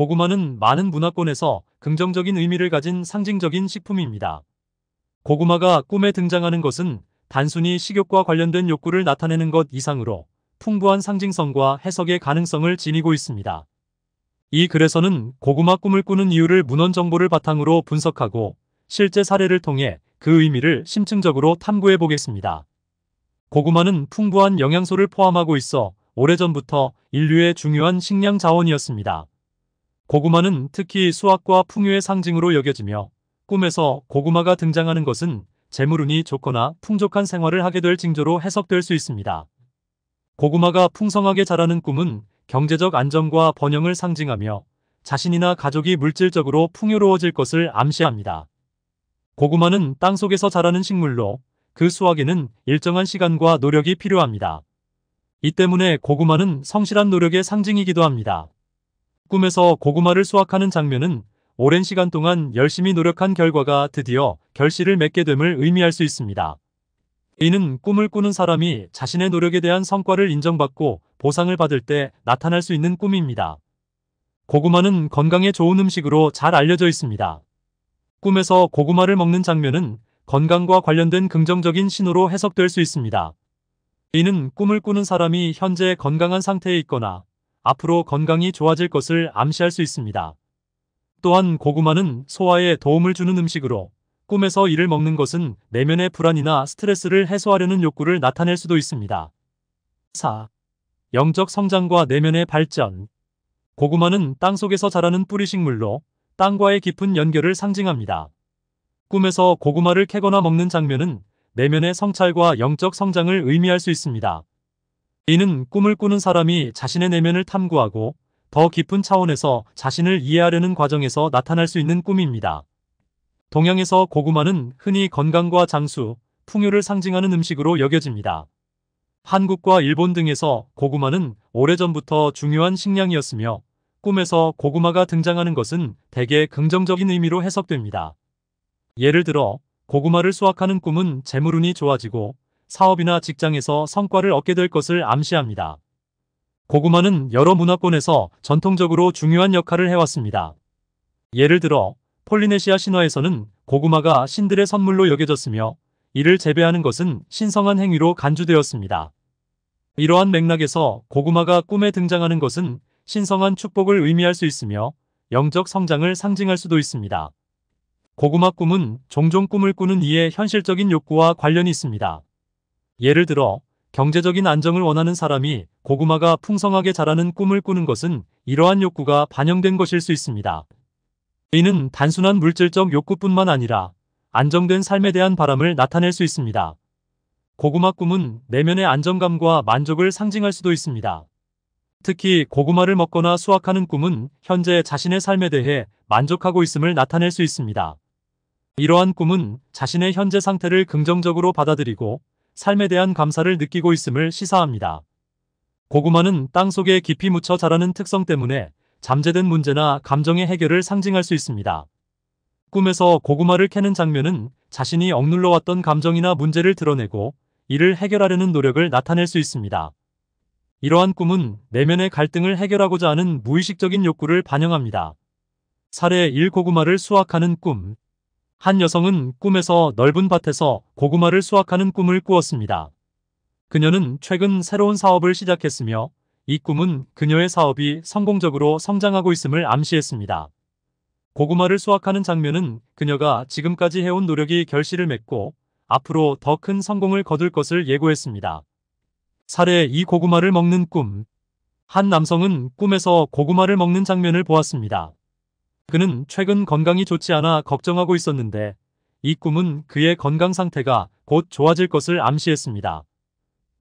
고구마는 많은 문화권에서 긍정적인 의미를 가진 상징적인 식품입니다. 고구마가 꿈에 등장하는 것은 단순히 식욕과 관련된 욕구를 나타내는 것 이상으로 풍부한 상징성과 해석의 가능성을 지니고 있습니다. 이 글에서는 고구마 꿈을 꾸는 이유를 문헌 정보를 바탕으로 분석하고 실제 사례를 통해 그 의미를 심층적으로 탐구해 보겠습니다. 고구마는 풍부한 영양소를 포함하고 있어 오래전부터 인류의 중요한 식량 자원이었습니다. 고구마는 특히 수확과 풍요의 상징으로 여겨지며 꿈에서 고구마가 등장하는 것은 재물운이 좋거나 풍족한 생활을 하게 될 징조로 해석될 수 있습니다. 고구마가 풍성하게 자라는 꿈은 경제적 안정과 번영을 상징하며 자신이나 가족이 물질적으로 풍요로워질 것을 암시합니다. 고구마는 땅속에서 자라는 식물로 그 수확에는 일정한 시간과 노력이 필요합니다. 이 때문에 고구마는 성실한 노력의 상징이기도 합니다. 꿈에서 고구마를 수확하는 장면은 오랜 시간 동안 열심히 노력한 결과가 드디어 결실을 맺게 됨을 의미할 수 있습니다. 이는 꿈을 꾸는 사람이 자신의 노력에 대한 성과를 인정받고 보상을 받을 때 나타날 수 있는 꿈입니다. 고구마는 건강에 좋은 음식으로 잘 알려져 있습니다. 꿈에서 고구마를 먹는 장면은 건강과 관련된 긍정적인 신호로 해석될 수 있습니다. 이는 꿈을 꾸는 사람이 현재 건강한 상태에 있거나 앞으로 건강이 좋아질 것을 암시할 수 있습니다. 또한 고구마는 소화에 도움을 주는 음식으로 꿈에서 이를 먹는 것은 내면의 불안이나 스트레스를 해소하려는 욕구를 나타낼 수도 있습니다. 4. 영적 성장과 내면의 발전 고구마는 땅속에서 자라는 뿌리식물로 땅과의 깊은 연결을 상징합니다. 꿈에서 고구마를 캐거나 먹는 장면은 내면의 성찰과 영적 성장을 의미할 수 있습니다. 이는 꿈을 꾸는 사람이 자신의 내면을 탐구하고 더 깊은 차원에서 자신을 이해하려는 과정에서 나타날 수 있는 꿈입니다. 동양에서 고구마는 흔히 건강과 장수, 풍요를 상징하는 음식으로 여겨집니다. 한국과 일본 등에서 고구마는 오래전부터 중요한 식량이었으며 꿈에서 고구마가 등장하는 것은 대개 긍정적인 의미로 해석됩니다. 예를 들어 고구마를 수확하는 꿈은 재물운이 좋아지고 사업이나 직장에서 성과를 얻게 될 것을 암시합니다. 고구마는 여러 문화권에서 전통적으로 중요한 역할을 해왔습니다. 예를 들어 폴리네시아 신화에서는 고구마가 신들의 선물로 여겨졌으며 이를 재배하는 것은 신성한 행위로 간주되었습니다. 이러한 맥락에서 고구마가 꿈에 등장하는 것은 신성한 축복을 의미할 수 있으며 영적 성장을 상징할 수도 있습니다. 고구마 꿈은 종종 꿈을 꾸는 이에 현실적인 욕구와 관련이 있습니다. 예를 들어 경제적인 안정을 원하는 사람이 고구마가 풍성하게 자라는 꿈을 꾸는 것은 이러한 욕구가 반영된 것일 수 있습니다. 이는 단순한 물질적 욕구뿐만 아니라 안정된 삶에 대한 바람을 나타낼 수 있습니다. 고구마 꿈은 내면의 안정감과 만족을 상징할 수도 있습니다. 특히 고구마를 먹거나 수확하는 꿈은 현재 자신의 삶에 대해 만족하고 있음을 나타낼 수 있습니다. 이러한 꿈은 자신의 현재 상태를 긍정적으로 받아들이고 삶에 대한 감사를 느끼고 있음을 시사합니다. 고구마는 땅속에 깊이 묻혀 자라는 특성 때문에 잠재된 문제나 감정의 해결을 상징할 수 있습니다. 꿈에서 고구마를 캐는 장면은 자신이 억눌러왔던 감정이나 문제를 드러내고 이를 해결하려는 노력을 나타낼 수 있습니다. 이러한 꿈은 내면의 갈등을 해결하고자 하는 무의식적인 욕구를 반영합니다. 사례 1 고구마를 수확하는 꿈한 여성은 꿈에서 넓은 밭에서 고구마를 수확하는 꿈을 꾸었습니다. 그녀는 최근 새로운 사업을 시작했으며 이 꿈은 그녀의 사업이 성공적으로 성장하고 있음을 암시했습니다. 고구마를 수확하는 장면은 그녀가 지금까지 해온 노력이 결실을 맺고 앞으로 더 큰 성공을 거둘 것을 예고했습니다. 사례 이 고구마를 먹는 꿈. 한 남성은 꿈에서 고구마를 먹는 장면을 보았습니다. 그는 최근 건강이 좋지 않아 걱정하고 있었는데 이 꿈은 그의 건강 상태가 곧 좋아질 것을 암시했습니다.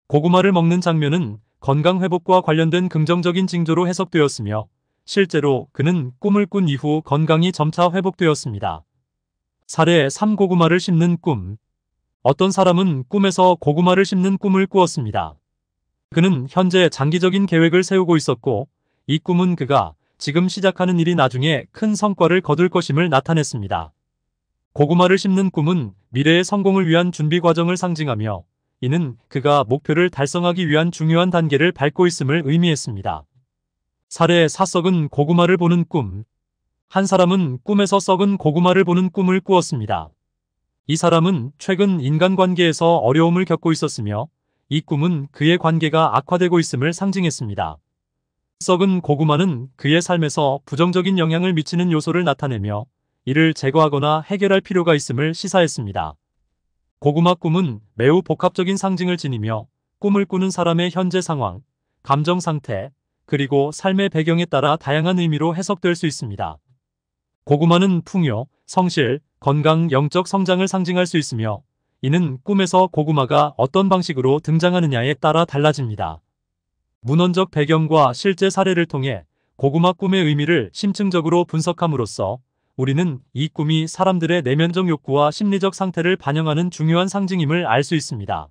고구마를 먹는 장면은 건강 회복과 관련된 긍정적인 징조로 해석되었으며 실제로 그는 꿈을 꾼 이후 건강이 점차 회복되었습니다. 사례 3 고구마를 심는 꿈 어떤 사람은 꿈에서 고구마를 심는 꿈을 꾸었습니다. 그는 현재 장기적인 계획을 세우고 있었고 이 꿈은 그가 지금 시작하는 일이 나중에 큰 성과를 거둘 것임을 나타냈습니다. 고구마를 심는 꿈은 미래의 성공을 위한 준비 과정을 상징하며 이는 그가 목표를 달성하기 위한 중요한 단계를 밟고 있음을 의미했습니다. 사례 사썩은 고구마를 보는 꿈. 한 사람은 꿈에서 썩은 고구마를 보는 꿈을 꾸었습니다. 이 사람은 최근 인간관계에서 어려움을 겪고 있었으며 이 꿈은 그의 관계가 악화되고 있음을 상징했습니다. 썩은 고구마는 그의 삶에서 부정적인 영향을 미치는 요소를 나타내며 이를 제거하거나 해결할 필요가 있음을 시사했습니다. 고구마 꿈은 매우 복합적인 상징을 지니며 꿈을 꾸는 사람의 현재 상황, 감정 상태, 그리고 삶의 배경에 따라 다양한 의미로 해석될 수 있습니다. 고구마는 풍요, 성실, 건강, 영적 성장을 상징할 수 있으며 이는 꿈에서 고구마가 어떤 방식으로 등장하느냐에 따라 달라집니다. 문헌적 배경과 실제 사례를 통해 고구마 꿈의 의미를 심층적으로 분석함으로써 우리는 이 꿈이 사람들의 내면적 욕구와 심리적 상태를 반영하는 중요한 상징임을 알 수 있습니다.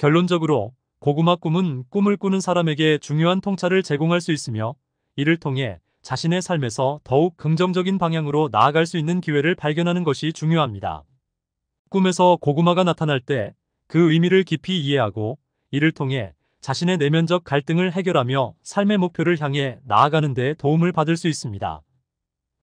결론적으로 고구마 꿈은 꿈을 꾸는 사람에게 중요한 통찰을 제공할 수 있으며 이를 통해 자신의 삶에서 더욱 긍정적인 방향으로 나아갈 수 있는 기회를 발견하는 것이 중요합니다. 꿈에서 고구마가 나타날 때 그 의미를 깊이 이해하고 이를 통해 자신의 내면적 갈등을 해결하며 삶의 목표를 향해 나아가는 데 도움을 받을 수 있습니다.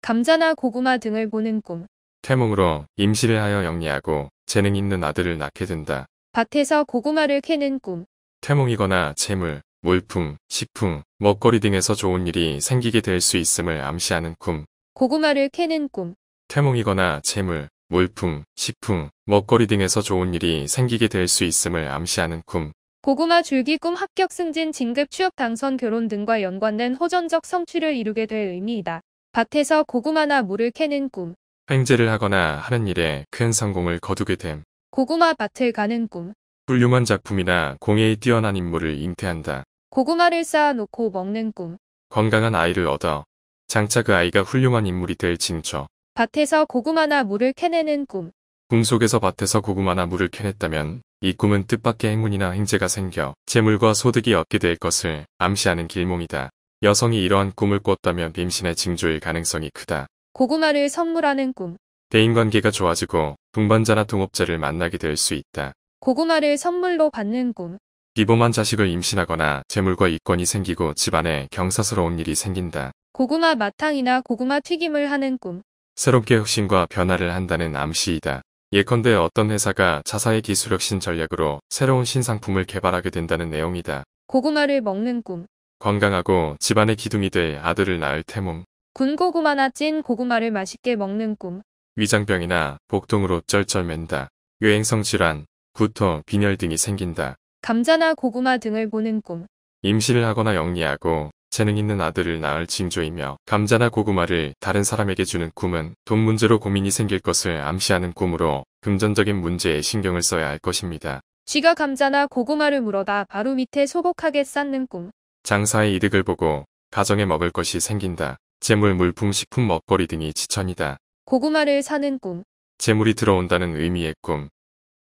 감자나 고구마 등을 보는 꿈. 태몽으로 임시를 하여 영리하고 재능 있는 아들을 낳게 된다. 밭에서 고구마를 캐는 꿈. 태몽이거나 재물, 물품, 식품, 먹거리 등에서 좋은 일이 생기게 될 수 있음을 암시하는 꿈. 고구마를 캐는 꿈. 태몽이거나 재물, 물품, 식품, 먹거리 등에서 좋은 일이 생기게 될 수 있음을 암시하는 꿈. 고구마 줄기 꿈 합격 승진 진급 취업 당선 결혼 등과 연관된 호전적 성취를 이루게 될 의미이다. 밭에서 고구마나 물을 캐는 꿈. 횡재를 하거나 하는 일에 큰 성공을 거두게 됨. 고구마 밭을 가는 꿈. 훌륭한 작품이나 공예의 뛰어난 인물을 잉태한다. 고구마를 쌓아놓고 먹는 꿈. 건강한 아이를 얻어 장차 그 아이가 훌륭한 인물이 될 징조. 밭에서 고구마나 물을 캐내는 꿈. 꿈속에서 밭에서 고구마나 물을 캐냈다면 이 꿈은 뜻밖의 행운이나 행재가 생겨 재물과 소득이 얻게 될 것을 암시하는 길몽이다. 여성이 이러한 꿈을 꿨다면 임신의 징조일 가능성이 크다. 고구마를 선물하는 꿈. 대인관계가 좋아지고 동반자나 동업자를 만나게 될 수 있다. 고구마를 선물로 받는 꿈. 비범한 자식을 임신하거나 재물과 이권이 생기고 집안에 경사스러운 일이 생긴다. 고구마 마탕이나 고구마 튀김을 하는 꿈. 새롭게 혁신과 변화를 한다는 암시이다. 예컨대 어떤 회사가 자사의 기술혁신 전략으로 새로운 신상품을 개발하게 된다는 내용이다. 고구마를 먹는 꿈. 건강하고 집안의 기둥이 될 아들을 낳을 태몽. 군고구마나 찐 고구마를 맛있게 먹는 꿈. 위장병이나 복통으로 쩔쩔맨다. 유행성 질환, 구토, 빈혈 등이 생긴다. 감자나 고구마 등을 보는 꿈. 임신을 하거나 영리하고 재능 있는 아들을 낳을 징조이며 감자나 고구마를 다른 사람에게 주는 꿈은 돈 문제로 고민이 생길 것을 암시하는 꿈으로 금전적인 문제에 신경을 써야 할 것입니다. 쥐가 감자나 고구마를 물어다 바로 밑에 소복하게 쌓는 꿈. 장사의 이득을 보고 가정에 먹을 것이 생긴다. 재물, 물품, 식품, 먹거리 등이 지천이다. 고구마를 사는 꿈. 재물이 들어온다는 의미의 꿈.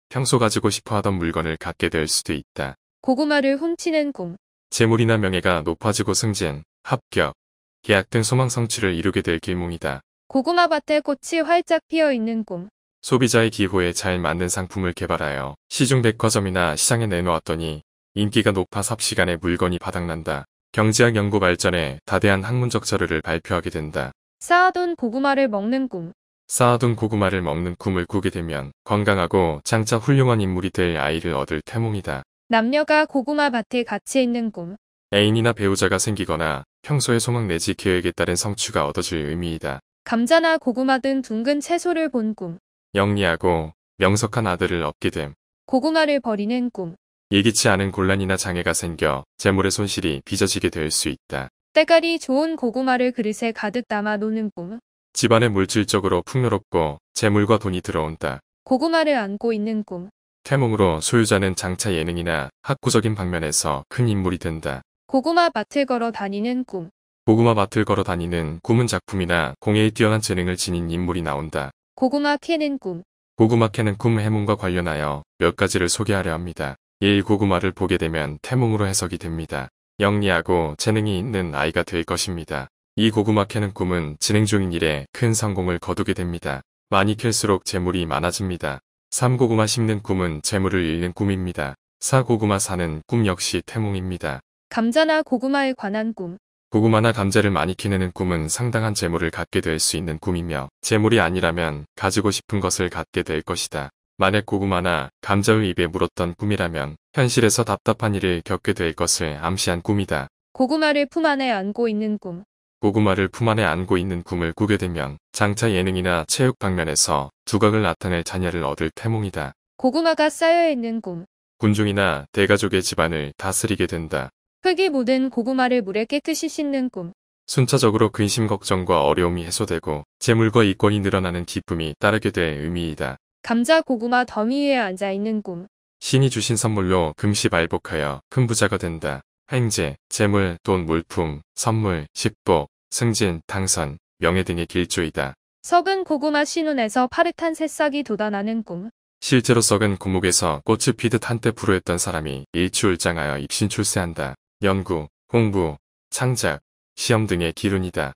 평소 가지고 싶어 하던 물건을 갖게 될 수도 있다. 고구마를 훔치는 꿈. 재물이나 명예가 높아지고 승진, 합격, 계약 등 소망 성취를 이루게 될 길몽이다. 고구마밭에 꽃이 활짝 피어있는 꿈. 소비자의 기호에 잘 맞는 상품을 개발하여 시중 백화점이나 시장에 내놓았더니 인기가 높아 삽시간에 물건이 바닥난다. 경제학 연구 발전에 다대한 학문적 자료를 발표하게 된다. 쌓아둔 고구마를 먹는 꿈. 쌓아둔 고구마를 먹는 꿈을 꾸게 되면 건강하고 장차 훌륭한 인물이 될 아이를 얻을 태몽이다. 남녀가 고구마 밭에 같이 있는 꿈. 애인이나 배우자가 생기거나 평소의 소망 내지 계획에 따른 성취가 얻어질 의미이다. 감자나 고구마 등 둥근 채소를 본 꿈. 영리하고 명석한 아들을 얻게 됨. 고구마를 버리는 꿈. 예기치 않은 곤란이나 장애가 생겨 재물의 손실이 빚어지게 될 수 있다. 때깔이 좋은 고구마를 그릇에 가득 담아 놓는 꿈. 집안에 물질적으로 풍요롭고 재물과 돈이 들어온다. 고구마를 안고 있는 꿈. 태몽으로 소유자는 장차 예능이나 학구적인 방면에서 큰 인물이 된다. 고구마 밭을 걸어 다니는 꿈. 고구마 밭을 걸어 다니는 꿈은 작품이나 공예에 뛰어난 재능을 지닌 인물이 나온다. 고구마 캐는 꿈. 고구마 캐는 꿈 해몽과 관련하여 몇 가지를 소개하려 합니다. 예이 고구마를 보게 되면 태몽으로 해석이 됩니다. 영리하고 재능이 있는 아이가 될 것입니다. 이 고구마 캐는 꿈은 진행 중인 일에 큰 성공을 거두게 됩니다. 많이 캘수록 재물이 많아집니다. 3고구마 심는 꿈은 재물을 잃는 꿈입니다. 4고구마 사는 꿈 역시 태몽입니다. 감자나 고구마에 관한 꿈 고구마나 감자를 많이 키우는 꿈은 상당한 재물을 갖게 될 수 있는 꿈이며 재물이 아니라면 가지고 싶은 것을 갖게 될 것이다. 만약 고구마나 감자의 입에 물었던 꿈이라면 현실에서 답답한 일을 겪게 될 것을 암시한 꿈이다. 고구마를 품 안에 안고 있는 꿈 고구마를 품 안에 안고 있는 꿈을 꾸게 되면 장차 예능이나 체육 방면에서 두각을 나타낼 자녀를 얻을 태몽이다. 고구마가 쌓여있는 꿈. 군중이나 대가족의 집안을 다스리게 된다. 흙이 묻은 고구마를 물에 깨끗이 씻는 꿈. 순차적으로 근심 걱정과 어려움이 해소되고 재물과 이권이 늘어나는 기쁨이 따르게 될 의미이다. 감자 고구마 더미 위에 앉아있는 꿈. 신이 주신 선물로 금시 발복하여 큰 부자가 된다. 행재 재물, 돈, 물품, 선물, 식복 승진, 당선, 명예 등의 길조이다. 썩은 고구마 신운에서 파릇한 새싹이 돋아나는 꿈. 실제로 썩은 고목에서 꽃이 피듯 한때 불우했던 사람이 일취장하여 입신 출세한다. 연구, 공부, 창작, 시험 등의 기운이다